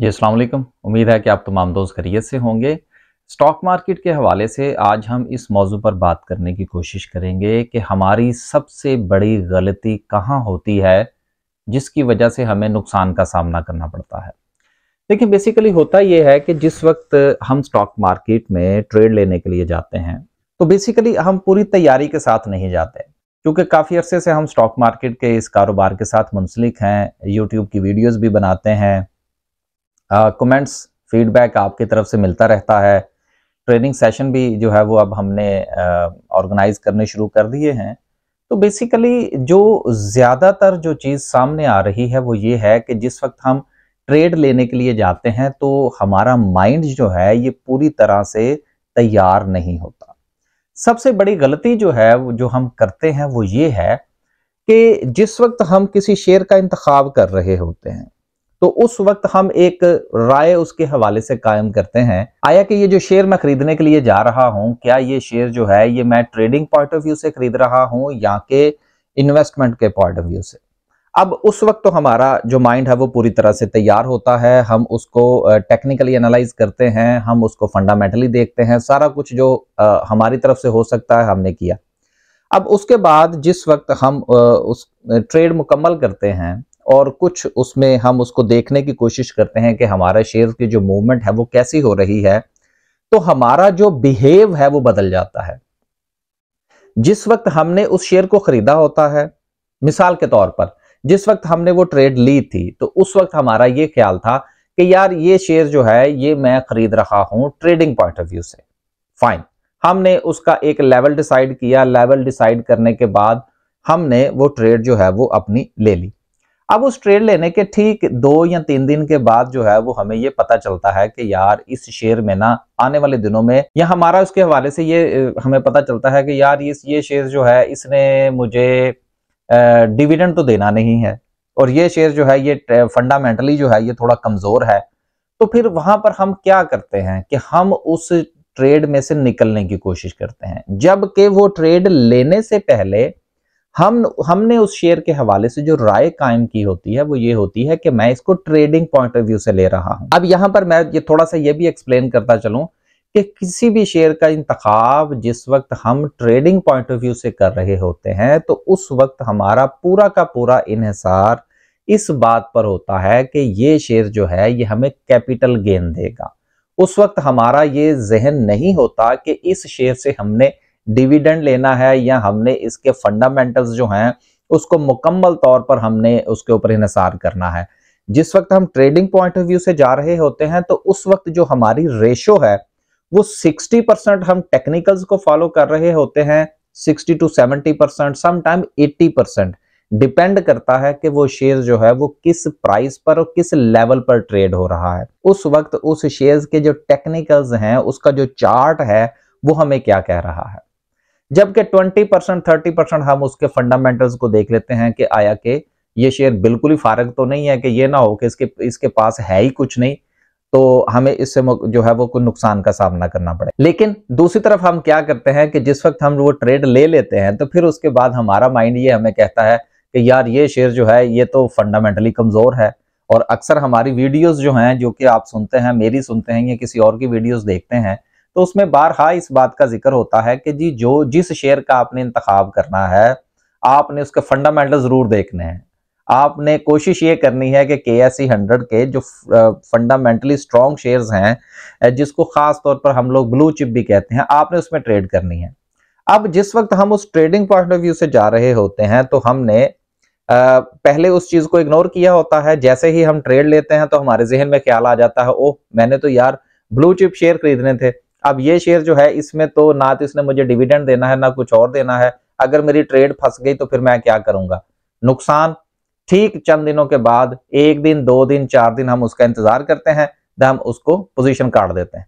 जी अलैक्म उम्मीद है कि आप तमाम दोस्त खरीत से होंगे स्टॉक मार्केट के हवाले से आज हम इस मौजू पर बात करने की कोशिश करेंगे कि हमारी सबसे बड़ी गलती कहाँ होती है जिसकी वजह से हमें नुकसान का सामना करना पड़ता है देखिए बेसिकली होता यह है कि जिस वक्त हम स्टॉक मार्केट में ट्रेड लेने के लिए जाते हैं तो बेसिकली हम पूरी तैयारी के साथ नहीं जाते क्योंकि काफ़ी अरसे से हम स्टॉक मार्केट के इस कारोबार के साथ मुंसलिक हैं यूट्यूब की वीडियोज़ भी बनाते हैं कमेंट्स फीडबैक आपकी तरफ से मिलता रहता है ट्रेनिंग सेशन भी जो है वो अब हमने ऑर्गेनाइज करने शुरू कर दिए हैं तो बेसिकली जो ज़्यादातर जो चीज़ सामने आ रही है वो ये है कि जिस वक्त हम ट्रेड लेने के लिए जाते हैं तो हमारा माइंड जो है ये पूरी तरह से तैयार नहीं होता सबसे बड़ी गलती जो है जो हम करते हैं वो ये है कि जिस वक्त हम किसी शेयर का इंतखब कर रहे होते हैं तो उस वक्त हम एक राय उसके हवाले से कायम करते हैं आया कि ये जो शेयर मैं खरीदने के लिए जा रहा हूं क्या ये शेयर जो है ये मैं ट्रेडिंग पॉइंट ऑफ व्यू से खरीद रहा हूँ या के इन्वेस्टमेंट के पॉइंट ऑफ व्यू से अब उस वक्त तो हमारा जो माइंड है वो पूरी तरह से तैयार होता है हम उसको टेक्निकली एनालाइज करते हैं हम उसको फंडामेंटली देखते हैं सारा कुछ जो हमारी तरफ से हो सकता है हमने किया अब उसके बाद जिस वक्त हम उस ट्रेड मुकम्मल करते हैं और कुछ उसमें हम उसको देखने की कोशिश करते हैं कि हमारे शेयर की जो मूवमेंट है वो कैसी हो रही है तो हमारा जो बिहेव है वो बदल जाता है जिस वक्त हमने उस शेयर को खरीदा होता है मिसाल के तौर पर जिस वक्त हमने वो ट्रेड ली थी तो उस वक्त हमारा ये ख्याल था कि यार ये शेयर जो है ये मैं खरीद रहा हूं ट्रेडिंग पॉइंट ऑफ व्यू से फाइन हमने उसका एक लेवल डिसाइड किया लेवल डिसाइड करने के बाद हमने वो ट्रेड जो है वो अपनी ले ली अब उस ट्रेड लेने के ठीक दो या तीन दिन के बाद जो है वो हमें ये पता चलता है कि यार इस शेयर में ना आने वाले दिनों में या हमारा उसके हवाले से ये हमें पता चलता है कि यार इस ये शेयर जो है इसने मुझे डिविडेंड तो देना नहीं है और ये शेयर जो है ये फंडामेंटली जो है ये थोड़ा कमजोर है तो फिर वहां पर हम क्या करते हैं कि हम उस ट्रेड में से निकलने की कोशिश करते हैं जबकि वो ट्रेड लेने से पहले हम हमने उस शेयर के हवाले से जो राय कायम की होती है वो ये होती है कि मैं इसको ट्रेडिंग पॉइंट ऑफ व्यू से ले रहा हूं अब यहां पर मैं ये थोड़ा सा ये भी एक्सप्लेन करता चलूं कि किसी भी शेयर का इंतखाब जिस वक्त हम ट्रेडिंग पॉइंट ऑफ व्यू से कर रहे होते हैं तो उस वक्त हमारा पूरा का पूरा इहिसार इस बात पर होता है कि ये शेयर जो है ये हमें कैपिटल गेन देगा उस वक्त हमारा ये जहन नहीं होता कि इस शेयर से हमने डिविडेंड लेना है या हमने इसके फंडामेंटल्स जो हैं उसको मुकम्मल तौर पर हमने उसके ऊपर इनसार करना है जिस वक्त हम ट्रेडिंग पॉइंट ऑफ व्यू से जा रहे होते हैं तो उस वक्त जो हमारी रेशो है वो 60 परसेंट हम टेक्निकल्स को फॉलो कर रहे होते हैं 60 टू 70 परसेंट समाइम एट्टी परसेंट डिपेंड करता है कि वो शेयर जो है वो किस प्राइस पर और किस लेवल पर ट्रेड हो रहा है उस वक्त उस शेयर के जो टेक्निकल्स हैं उसका जो चार्ट है वो हमें क्या कह रहा है जबकि 20 परसेंट थर्टी परसेंट हम उसके फंडामेंटल्स को देख लेते हैं कि आया के ये शेयर बिल्कुल ही फारग तो नहीं है कि ये ना हो कि इसके इसके पास है ही कुछ नहीं तो हमें इससे जो है वो कुछ नुकसान का सामना करना पड़े लेकिन दूसरी तरफ हम क्या करते हैं कि जिस वक्त हम वो ट्रेड ले लेते हैं तो फिर उसके बाद हमारा माइंड ये हमें कहता है कि यार ये शेयर जो है ये तो फंडामेंटली कमजोर है और अक्सर हमारी वीडियोस जो हैं जो कि आप सुनते हैं मेरी सुनते हैं या किसी और की वीडियोस देखते हैं तो उसमें बारहा इस बात का जिक्र होता है कि जी जो जिस शेयर का आपने इंतखाब करना है आपने उसके फंडामेंटल जरूर देखने हैं आपने कोशिश ये करनी है कि के एस सी हंड्रेड के जो फंडामेंटली स्ट्रॉन्ग शेयर्स हैं जिसको खास तौर पर हम लोग ब्लू चिप भी कहते हैं आपने उसमें ट्रेड करनी है अब जिस वक्त हम उस ट्रेडिंग पॉइंट ऑफ व्यू से जा रहे होते हैं तो हमने आ, पहले उस चीज़ को इग्नोर किया होता है जैसे ही हम ट्रेड लेते हैं तो हमारे जहन में ख्याल आ जाता है ओह मैंने तो यार ब्लू चिप शेयर खरीदने थे अब ये शेयर जो है इसमें तो ना तो इसने मुझे डिविडेंड देना है ना कुछ और देना है अगर मेरी ट्रेड फंस गई तो फिर मैं क्या करूंगा नुकसान ठीक चंद दिनों के बाद एक दिन दो दिन चार दिन हम उसका इंतजार करते हैं हम उसको पोजीशन काट देते हैं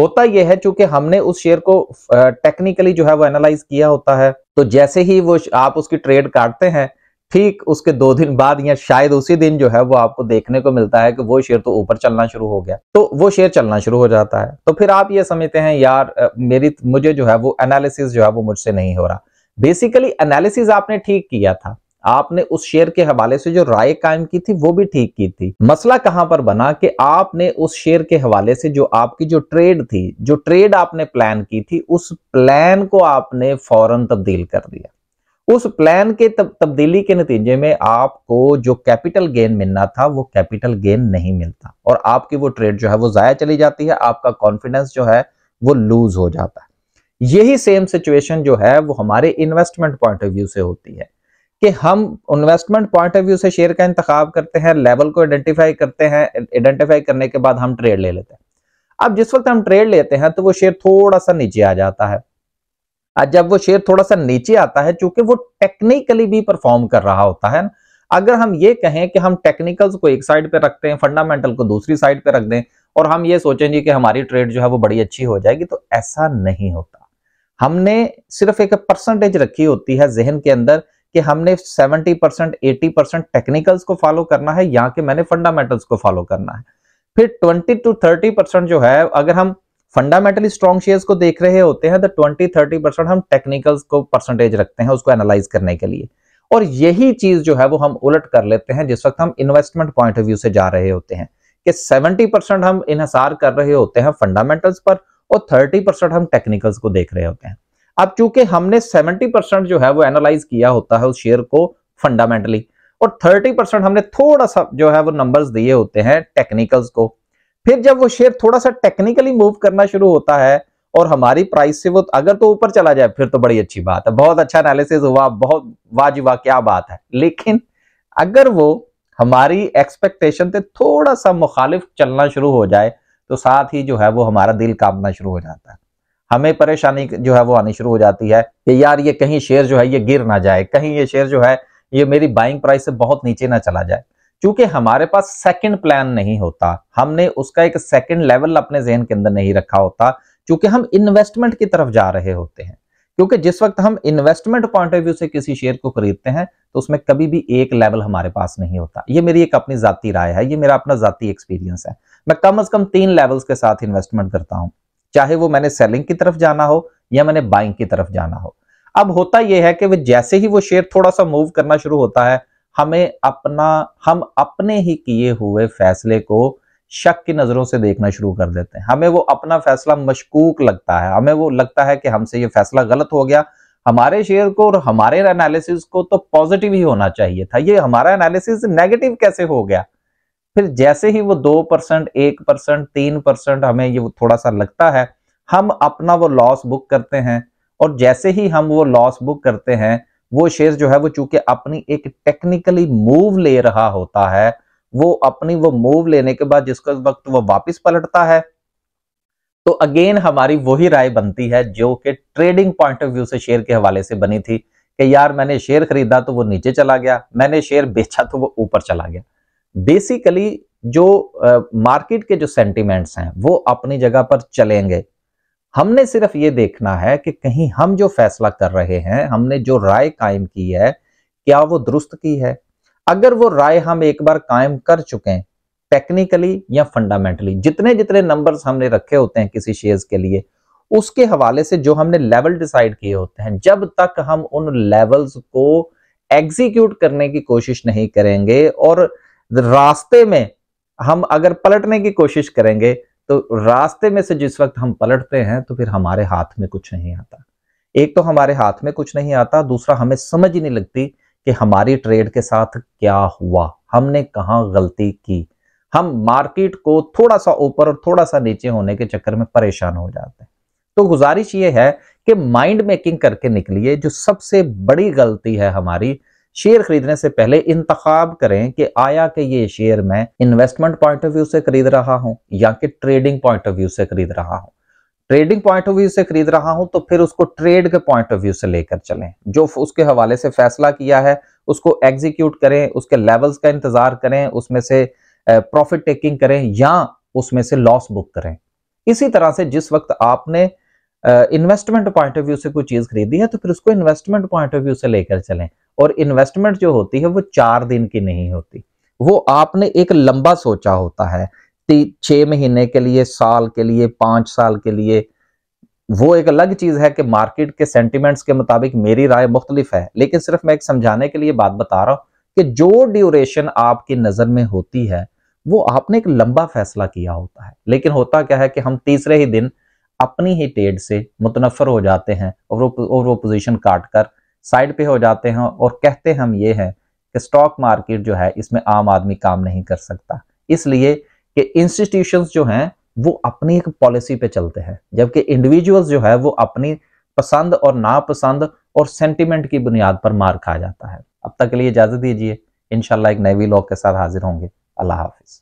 होता यह है चूंकि हमने उस शेयर को टेक्निकली जो है वो एनालाइज किया होता है तो जैसे ही वो आप उसकी ट्रेड काटते हैं ठीक उसके दो दिन बाद या शायद उसी दिन जो है वो आपको देखने को मिलता है कि वो शेयर तो ऊपर चलना शुरू हो गया तो वो शेयर चलना शुरू हो जाता है तो फिर आप ये समझते हैं यार मेरी मुझे जो है वो एनालिसिस जो है वो मुझसे नहीं हो रहा बेसिकली एनालिसिस आपने ठीक किया था आपने उस शेयर के हवाले से जो राय कायम की थी वो भी ठीक की थी मसला कहां पर बना कि आपने उस शेयर के हवाले से जो आपकी जो ट्रेड थी जो ट्रेड आपने प्लान की थी उस प्लान को आपने फौरन तब्दील कर दिया उस प्लान के तब तब्दीली के नतीजे में आपको जो कैपिटल गेन मिलना था वो कैपिटल गेन नहीं मिलता और आपकी वो ट्रेड जो है वो जाया चली जाती है आपका कॉन्फिडेंस जो है वो लूज हो जाता है यही सेम सिचुएशन जो है वो हमारे इन्वेस्टमेंट पॉइंट ऑफ व्यू से होती है कि हम इन्वेस्टमेंट पॉइंट ऑफ व्यू से शेयर का इंतखब करते हैं लेवल को आइडेंटिफाई करते हैं आइडेंटिफाई करने के बाद हम ट्रेड ले लेते हैं अब जिस वक्त हम ट्रेड लेते हैं तो वो शेयर थोड़ा सा नीचे आ जाता है जब वो शेयर थोड़ा सा नीचे आता है चूंकि वो टेक्निकली भी परफॉर्म कर रहा होता है अगर हम ये कहें कि हम टेक्निकल्स को एक साइड पे रखते हैं फंडामेंटल को दूसरी साइड पे रख दें और हम ये सोचें जी कि हमारी ट्रेड जो है वो बड़ी अच्छी हो जाएगी तो ऐसा नहीं होता हमने सिर्फ एक परसेंटेज रखी होती है जहन के अंदर कि हमने 70 परसेंट एटी परसेंट टेक्निकल्स को फॉलो करना है या कि मैंने फंडामेंटल्स को फॉलो करना है फिर 20 टू 30 परसेंट जो है अगर हम फंडामेंटली स्ट्रॉन्ग शेयर्स को देख रहे होते हैं तो ट्वेंटी थर्टी परसेंट हम टेक्निकल को परसेंटेज रखते हैं उसको एनालाइज करने के लिए और यही चीज जो है वो हम उलट कर लेते हैं जिस वक्त हम इन्वेस्टमेंट पॉइंट ऑफ व्यू से जा रहे होते हैं कि 70 परसेंट हम इनहसार कर रहे होते हैं फंडामेंटल्स पर और 30 परसेंट हम टेक्निकल्स को देख रहे होते हैं अब चूंकि हमने 70 परसेंट जो है वो एनालाइज किया होता है उस शेयर को फंडामेंटली और 30 परसेंट हमने थोड़ा सा जो है वो नंबर्स दिए होते हैं टेक्निकल्स को फिर जब वो शेयर थोड़ा सा टेक्निकली मूव करना शुरू होता है और हमारी प्राइस से वो अगर तो ऊपर चला जाए फिर तो बड़ी अच्छी बात है बहुत अच्छा एनालिसिस हुआ बहुत वाजिबा क्या बात है लेकिन अगर वो हमारी एक्सपेक्टेशन से थोड़ा सा मुखालिफ चलना शुरू हो जाए तो साथ ही जो है वो हमारा दिल कांपना शुरू हो जाता है हमें परेशानी जो है वो आनी शुरू हो जाती है कि यार ये कहीं शेयर जो है ये गिर ना जाए कहीं ये शेयर जो है ये मेरी बाइंग प्राइस से बहुत नीचे ना चला जाए चूंकि हमारे पास सेकंड प्लान नहीं होता हमने उसका एक सेकंड लेवल अपने जहन के अंदर नहीं रखा होता चूंकि हम इन्वेस्टमेंट की तरफ जा रहे होते हैं क्योंकि जिस वक्त हम इन्वेस्टमेंट पॉइंट ऑफ व्यू से किसी शेयर को खरीदते हैं तो उसमें कभी भी एक लेवल हमारे पास नहीं होता ये मेरी एक अपनी जाती राय है ये मेरा अपना जाती एक्सपीरियंस है मैं कम अज कम तीन लेवल्स के साथ इन्वेस्टमेंट करता हूं चाहे वो मैंने सेलिंग की तरफ जाना हो या मैंने बाइंग की तरफ जाना हो अब होता यह है कि जैसे ही वो शेयर थोड़ा सा मूव करना शुरू होता है हमें अपना हम अपने ही किए हुए फैसले को शक की नज़रों से देखना शुरू कर देते हैं हमें वो अपना फैसला मशकूक लगता है हमें वो लगता है कि हमसे ये फैसला गलत हो गया हमारे शेयर को और हमारे एनालिसिस को तो पॉजिटिव ही होना चाहिए था ये हमारा एनालिसिस नेगेटिव कैसे हो गया फिर जैसे ही वो दो परसेंट एक परसेंट तीन परसेंट हमें ये थोड़ा सा लगता है हम अपना वो लॉस बुक करते हैं और जैसे ही हम वो लॉस बुक करते हैं वो शेयर जो है वो चूंकि अपनी एक टेक्निकली मूव ले रहा होता है वो अपनी वो मूव लेने के बाद जिसका वक्त वो वापस पलटता है तो अगेन हमारी वही राय बनती है जो कि ट्रेडिंग पॉइंट ऑफ व्यू से शेयर के हवाले से बनी थी कि यार मैंने शेयर खरीदा तो वो नीचे चला गया मैंने शेयर बेचा तो वो ऊपर चला गया बेसिकली जो मार्केट uh, के जो सेंटिमेंट्स हैं वो अपनी जगह पर चलेंगे हमने सिर्फ ये देखना है कि कहीं हम जो फैसला कर रहे हैं हमने जो राय कायम की है क्या वो दुरुस्त की है अगर वो राय हम एक बार कायम कर चुके हैं टेक्निकली या फंडामेंटली जितने जितने नंबर्स हमने रखे होते हैं किसी शेयर्स के लिए उसके हवाले से जो हमने लेवल डिसाइड किए होते हैं जब तक हम उन लेवल्स को एग्जीक्यूट करने की कोशिश नहीं करेंगे और रास्ते में हम अगर पलटने की कोशिश करेंगे तो रास्ते में से जिस वक्त हम पलटते हैं तो फिर हमारे हाथ में कुछ नहीं आता एक तो हमारे हाथ में कुछ नहीं आता दूसरा हमें समझ ही नहीं लगती कि हमारी ट्रेड के साथ क्या हुआ हमने कहा गलती की हम मार्केट को थोड़ा सा ऊपर और थोड़ा सा नीचे होने के चक्कर में परेशान हो जाते हैं तो गुजारिश ये है कि माइंड मेकिंग करके निकलिए जो सबसे बड़ी गलती है हमारी शेयर खरीदने से पहले इंतखब करें कि आया कि ये शेयर मैं इन्वेस्टमेंट पॉइंट ऑफ व्यू से खरीद रहा हूं या कि ट्रेडिंग पॉइंट ऑफ व्यू से खरीद रहा हूं ट्रेडिंग पॉइंट ऑफ व्यू से खरीद रहा हूं तो फिर उसको ट्रेड के पॉइंट ऑफ व्यू से लेकर चलें जो उसके हवाले से फैसला किया है उसको एग्जीक्यूट करें उसके लेवल्स का इंतजार करें उसमें से प्रॉफिट टेकिंग करें या उसमें से लॉस बुक करें इसी तरह से जिस वक्त आपने इन्वेस्टमेंट पॉइंट ऑफ व्यू से कोई चीज खरीदी है तो फिर उसको इन्वेस्टमेंट पॉइंट ऑफ व्यू से लेकर चलें और इन्वेस्टमेंट जो होती है वो चार दिन की नहीं होती वो आपने एक लंबा सोचा होता है छह महीने के लिए साल के लिए पांच साल के लिए वो एक अलग चीज है कि मार्केट के सेंटिमेंट्स के मुताबिक मेरी राय मुख्तलिफ है लेकिन सिर्फ मैं एक समझाने के लिए बात बता रहा हूं कि जो ड्यूरेशन आपकी नजर में होती है वो आपने एक लंबा फैसला किया होता है लेकिन होता क्या है कि हम तीसरे ही दिन अपनी ही टेड से मुतनफर हो जाते हैं और वो पोजिशन काट कर साइड पे हो जाते हैं और कहते हम ये हैं कि स्टॉक मार्केट जो है इसमें आम आदमी काम नहीं कर सकता इसलिए कि इंस्टीट्यूशंस जो हैं वो अपनी एक पॉलिसी पे चलते हैं जबकि इंडिविजुअल्स जो है वो अपनी पसंद और नापसंद और सेंटिमेंट की बुनियाद पर मार खा जाता है अब तक के लिए इजाजत दीजिए इनशाला एक नए व्लॉग के साथ हाजिर होंगे अल्लाह हाफिज़